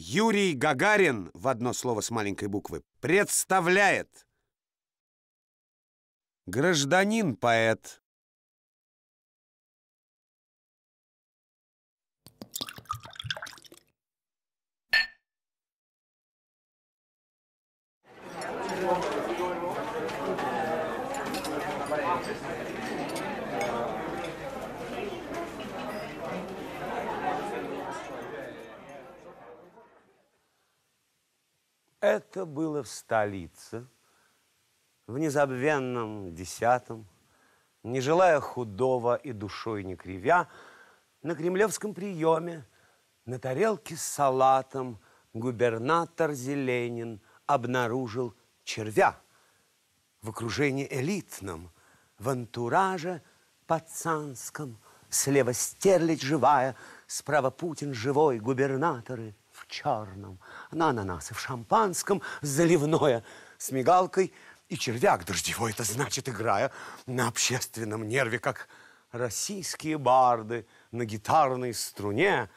Юрий Гагарин, в одно слово с маленькой буквы, представляет гражданин-поэт Это было в столице, в незабвенном десятом, не желая худого и душой не кривя, на кремлевском приеме, на тарелке с салатом губернатор Зеленин обнаружил червя в окружении элитном, в антураже пацанском, слева стерлядь живая, справа Путин живой, губернаторы – в черном, на ананасы в шампанском, заливное с мигалкой и червяк дождевой. Это значит, играя на общественном нерве, как российские барды на гитарной струне,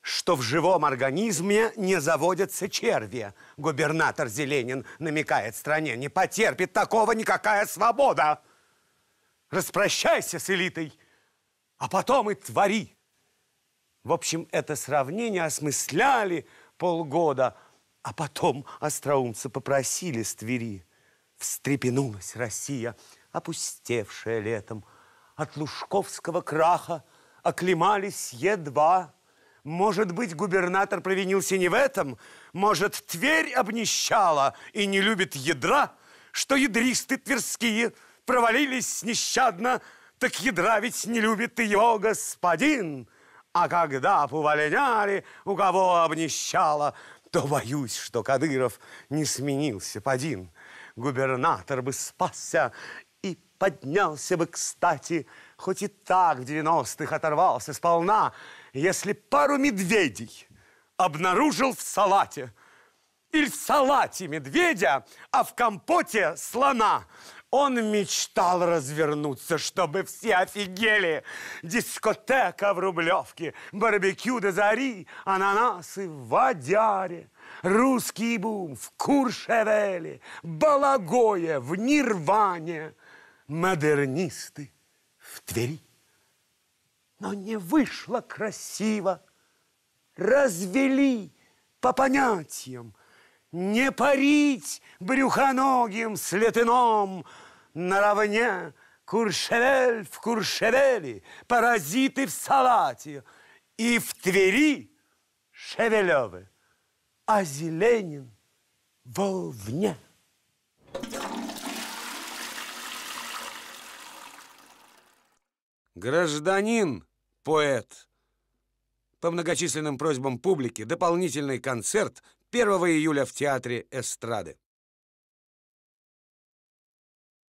что в живом организме не заводятся черви. Губернатор Зеленин намекает стране, не потерпит такого никакая свобода. Распрощайся с элитой, а потом и твори. В общем, это сравнение осмысляли полгода, а потом остроумцы попросили с Твери. Встрепенулась Россия, опустевшая летом. От лужковского краха оклемались едва. Может быть, губернатор провинился не в этом? Может, Тверь обнищала и не любит ядра? Что ядристы тверские провалились нещадно, так ядра ведь не любит и его господин. А когда поваляли, у кого обнищало, то боюсь, что Кадыров не сменился Падин. Губернатор бы спасся и поднялся бы, кстати, хоть и так в 90-х оторвался сполна, если пару медведей обнаружил в салате. Или в салате медведя, а в компоте слона – он мечтал развернуться, чтобы все офигели. Дискотека в Рублевке, барбекю до зари, ананасы в водяре. Русский бум в Куршевеле, Балагое в Нирване, модернисты в Твери. Но не вышло красиво, развели по понятиям, не парить брюхоногим слетыном, наравне Куршевель в куршевели, паразиты в салате, и в Твери Шевелевы, а Зеленин вовне. Гражданин, поэт. По многочисленным просьбам публики дополнительный концерт 1 июля в Театре эстрады.